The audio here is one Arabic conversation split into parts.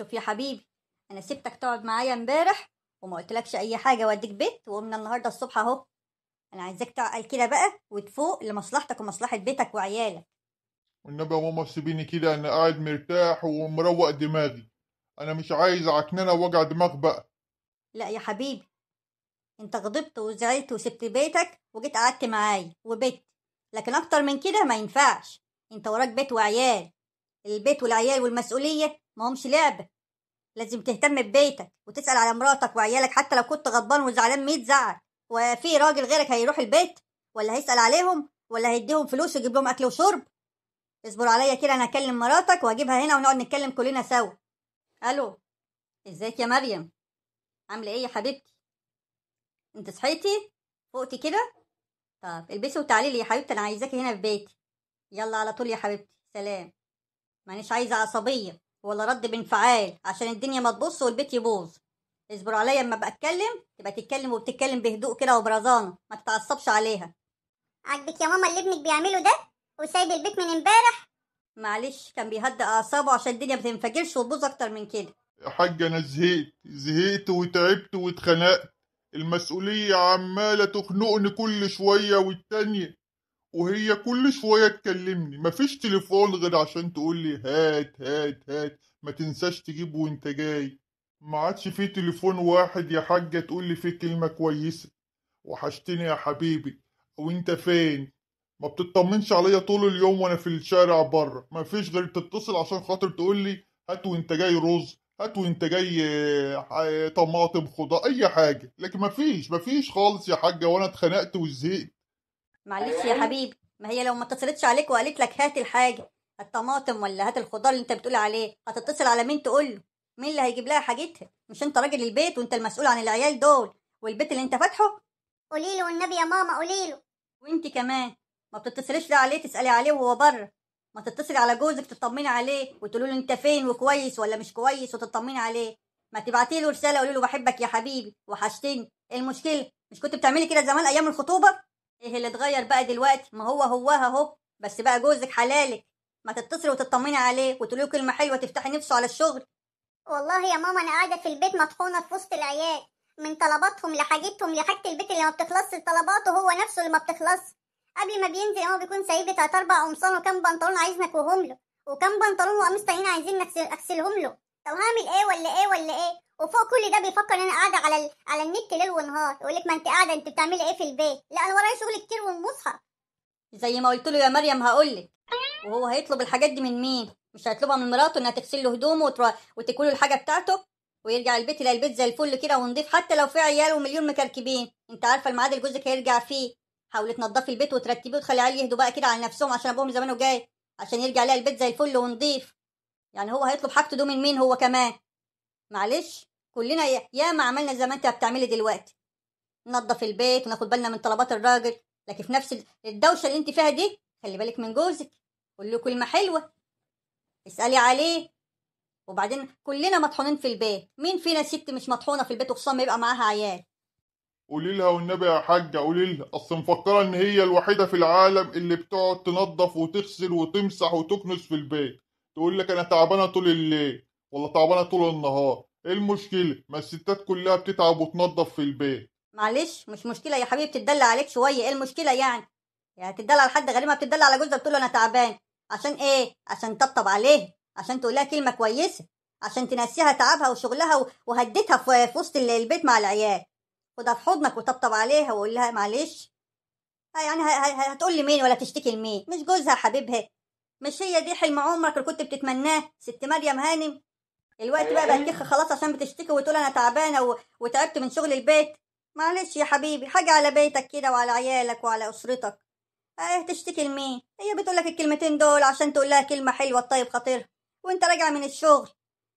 شوف يا حبيبي انا سبتك تقعد معايا امبارح وما قلتلكش اي حاجه واديك بيت وقمنا النهارده الصبح اهو انا عايزاك تعقل كده بقى وتفوق لمصلحتك ومصلحه بيتك وعيالك والنبي يا ماما سيبيني كده انا قاعد مرتاح ومروق دماغي انا مش عايز عكننه ووجع دماغ بقى لا يا حبيبي انت غضبت وزعلت وسبت بيتك وجيت قعدت معايا وبيت لكن اكتر من كده ما ينفعش انت وراك بيت وعيال البيت والعيال والمسؤوليه ما همش لعبة لازم تهتم ببيتك وتسأل على مراتك وعيالك حتى لو كنت غضبان وزعلان 100 زعل وفي راجل غيرك هيروح البيت ولا هيسأل عليهم ولا هيديهم فلوس ويجيب لهم أكل وشرب اصبر عليا كده أنا هكلم مراتك وهجيبها هنا ونقعد نتكلم كلنا سوا ألو ازيك يا مريم عاملة إيه يا حبيبتي أنت صحيتي فوقتي كده طب البسي وتعالي لي يا حبيبتي أنا عايزاكي هنا في بيتي يلا على طول يا حبيبتي سلام مانيش عايزة عصبية ولا رد بانفعال عشان الدنيا ما تبص والبيت يبوظ اصبر عليا اما ابقى اتكلم تبقى تتكلم وبتتكلم بهدوء كده وبرزانه ما تتعصبش عليها عاجبك يا ماما اللي ابنك بيعمله ده وسايب البيت من امبارح معلش كان بيهدئ اعصابه عشان الدنيا ما تنفجرش وتبوظ اكتر من كده يا حاجه انا زهقت زهقت وتعبت واتخنقت المسؤوليه عماله تخنقني كل شويه والتانيه وهي كل شوية تكلمني مفيش تليفون غير عشان تقولي هات هات هات ما تنساش تجيب وانت جاي ما عادش في تليفون واحد يا حاجة تقولي فيه كلمة كويسة وحشتني يا حبيبي وانت فين ما بتطمنش عليا طول اليوم وانا في الشارع بره مفيش غير تتصل عشان خاطر تقولي هات وانت جاي رز هات وانت جاي آه، آه، طماطم خضار اي حاجه لكن مفيش مفيش خالص يا حاجه وانا اتخنقت وزهقت معلش يا أيوة. حبيبي ما هي لو ما اتصلتش عليك وقالت لك هات الحاجه الطماطم ولا هات الخضار اللي انت بتقول عليه هتتصل على مين تقول له مين اللي هيجيب لها حاجتها مش انت راجل البيت وانت المسؤول عن العيال دول والبيت اللي انت فاتحه قولي له والنبي يا ماما قولي له وانت كمان ما بتتصليش لا عليه تسالي عليه وهو بره ما تتصلي على جوزك تطمني عليه وتقولي له انت فين وكويس ولا مش كويس وتطمني عليه ما تبعتي له رساله قولي له بحبك يا حبيبي وحشتني إيه المشكله مش كنت بتعملي كده زمان ايام الخطوبه ايه اللي اتغير بقى دلوقتي ما هو هواها اهو بس بقى جوزك حلالك ما تتصلي وتطمني عليه وتقولي له كلمه حلوه تفتحي نفسه على الشغل والله يا ماما انا قاعده في البيت مطحونه في وسط العيال من طلباتهم لحاجتهم لحاجه البيت اللي ما بتخلصش لطلباته هو نفسه اللي ما بتخلصش قبل ما بينزل هو بيكون سايب تلات اربع قمصان وكام بنطلون عايز نكوهم له وكام بنطلون وقميص تانيين عايزين اغسلهم له طب هعمل ايه ولا ايه ولا ايه وفوق كل ده بيفكر ان انا قاعده على ال... على النت ليل ونهار يقول لك ما انت قاعده انت بتعملي ايه في البيت لا انا ورايا شغل كتير ومصحى زي ما قلت له يا مريم هقول لك وهو هيطلب الحاجات دي من مين مش هيطلبها من مراته انها تغسل له هدومه وتر... وتكل له الحاجه بتاعته ويرجع البيت يلاقي البيت زي الفل كده ونضيف حتى لو في عيال ومليون مكركبين انت عارفه الميعاد اللي جوزك هيرجع فيه حاولي تنضفي البيت وترتبيه وتخلي عيال يهدوا بقى كده على نفسهم عشان ابوهم زمانه جاي عشان يرجع لها البيت زي الفل ونضيف يعني هو هيطلب حاجته ده من مين هو كمان معلش كلنا ياما عملنا زي ما انت بتعملي دلوقتي ننظف البيت وناخد بالنا من طلبات الراجل لكن في نفس الدوشه اللي انت فيها دي خلي بالك من جوزك قول له كلمه حلوه اسالي عليه وبعدين كلنا مطحونين في البيت مين فينا ست مش مطحونه في البيت وخصوصا ما يبقى معاها عيال قولي لها والنبي يا حاجة قولي لها أصل مفكرة إن هي الوحيدة في العالم اللي بتقعد تنظف وتغسل وتمسح وتكنس في البيت تقول لك انا تعبانه طول الليل ولا تعبانه طول النهار ايه المشكله ما الستات كلها بتتعب وتنظف في البيت معلش مش مشكله يا حبيبي بتدلع عليك شويه ايه المشكله يعني يعني تدلع على حد ما بتدلع على جوزها بتقول له انا تعبان عشان ايه عشان تطبطب عليه عشان تقول لها كلمه كويسه عشان تنسيها تعبها وشغلها وهديتها في وسط البيت مع العيال خدها في حضنك وطبطب عليها وقول لها معلش يعني هتقول لمين ولا تشتكي لمين مش جوزها حبيبها مش هي دي حلم عمرك اللي كنت بتتمناه ست مريم هانم الوقت بقى بتخ خلاص عشان بتشتكي وتقول انا تعبانه و... وتعبت من شغل البيت معلش يا حبيبي حاجه على بيتك كده وعلى عيالك وعلى اسرتك ايه تشتكي لمين هي بتقول لك الكلمتين دول عشان تقول لها كلمه حلوه تطيب خاطرها وانت راجع من الشغل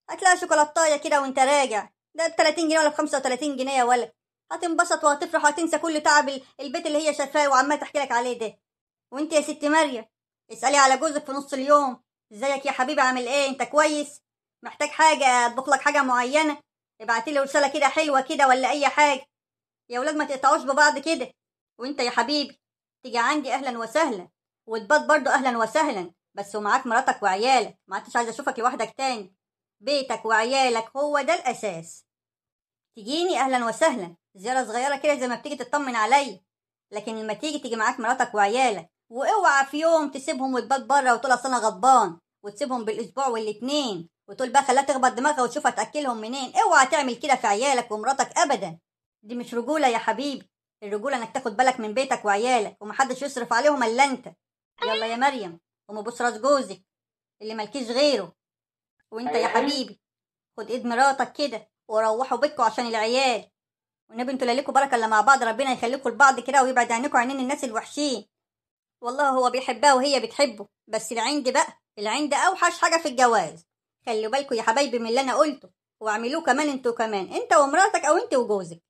هتلاقي شوكولاتايه كده وانت راجع ده ب 30 جنيه ولا ب 35 جنيه يا ولد هتنبسط وهتفرح وهتنسى كل تعب البيت اللي هي شايفاه وعماله تحكي لك عليه ده وانت يا ست مريم اسألي على جوزك في نص اليوم ازيك يا حبيبي عامل ايه انت كويس محتاج حاجة اطبخ لك حاجة معينة ابعتي لي رسالة كده حلوة كده ولا اي حاجة يا ولاد ما تقطعوش ببعض كده وانت يا حبيبي تيجي عندي اهلا وسهلا وتبات برضه اهلا وسهلا بس ومعاك مراتك وعيالك ما عادش عايزه اشوفك لوحدك تاني بيتك وعيالك هو ده الاساس تجيني اهلا وسهلا زياره صغيره كده زي ما بتيجي تطمن عليا لكن لما تيجي تيجي معاك مراتك وعيالك واوعى في يوم تسيبهم وتبات بره وتقول اصل انا غضبان وتسيبهم بالاسبوع والاتنين وتقول بقى خليها تخبط دماغها وتشوف هتاكلهم منين اوعى تعمل كده في عيالك ومراتك ابدا دي مش رجوله يا حبيبي الرجوله انك تاخد بالك من بيتك وعيالك ومحدش يصرف عليهم الا انت يلا يا مريم قوم بص راس جوزك اللي مالكيش غيره وانت يا أيوة. حبيبي خد ايد مراتك كده وروحوا بيتكوا عشان العيال والنبي انتوا لا ليكوا بركه الا مع بعض ربنا يخليكوا لبعض كده ويبعد عنكوا عينين الناس الوحشين والله هو بيحبها وهي بتحبه بس العند بقى العند اوحش حاجه في الجواز خلوا بالكم يا حبايبي من اللي انا قلته واعملوه كمان انتوا كمان انت ومراتك او انت وجوزك